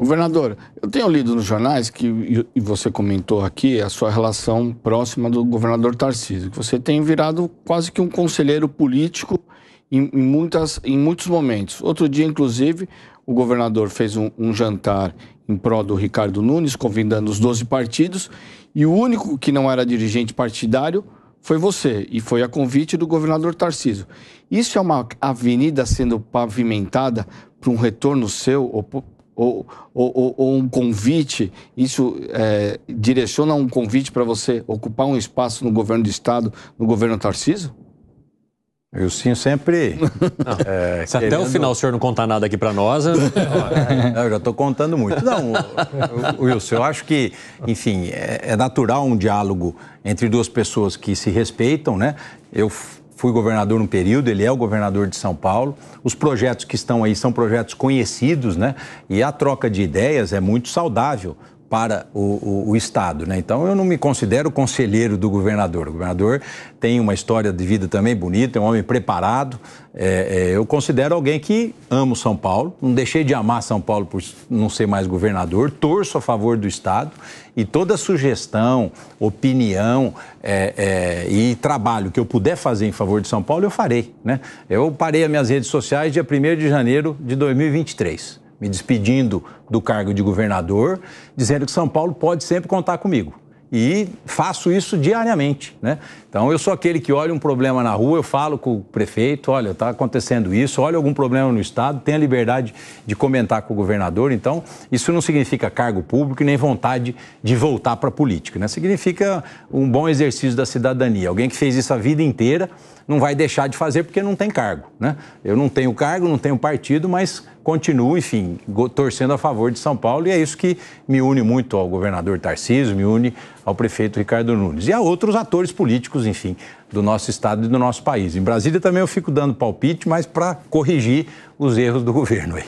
Governador, eu tenho lido nos jornais que, e você comentou aqui, a sua relação próxima do governador Tarcísio, que você tem virado quase que um conselheiro político em, em muitas, em muitos momentos. Outro dia, inclusive, o governador fez um, um jantar em prol do Ricardo Nunes, convidando os 12 partidos, e o único que não era dirigente partidário foi você, e foi a convite do governador Tarcísio. Isso é uma avenida sendo pavimentada para um retorno seu ou ou, ou, ou um convite, isso é, direciona um convite para você ocupar um espaço no governo do Estado, no governo Tarciso? Eu sim sempre. Não, é, se querendo... até o final o senhor não contar nada aqui para nós. Eu... É- não, eu já estou contando muito. Não, Wilson, eu acho que, enfim, é, é natural um diálogo entre duas pessoas que se respeitam, né? Eu fui governador um período, ele é o governador de São Paulo. Os projetos que estão aí são projetos conhecidos, né? E a troca de ideias é muito saudável para o, o, o, Estado. Né? Então, eu não me considero conselheiro do governador. O governador tem uma história de vida também bonita, é um homem preparado. É, é, eu considero alguém que amo São Paulo, não deixei de amar São Paulo por não ser mais governador, torço a favor do Estado e toda sugestão, opinião é, é e trabalho que eu puder fazer em favor de São Paulo, eu farei. Né? Eu parei as minhas redes sociais dia 1 de janeiro de 2023 me despedindo do cargo de governador, dizendo que São Paulo pode sempre contar comigo e faço isso diariamente. Né? Então, eu sou aquele que olha um problema na rua, eu falo com o prefeito: olha, está acontecendo isso, olha algum problema no Estado, tenho a liberdade de comentar com o governador. Então, isso não significa cargo público nem vontade de voltar para a política. Né? Significa um bom exercício da cidadania. Alguém que fez isso a vida inteira não vai deixar de fazer porque não tem cargo. Né? Eu não tenho cargo, não tenho partido, mas continuo, enfim, torcendo a favor de São Paulo e é isso que me une muito ao governador Tarcísio, me une ao prefeito Ricardo Nunes e a outros atores políticos, enfim, do nosso estado e do nosso país. Em Brasília também eu fico dando palpite, mas para corrigir os erros do governo aí.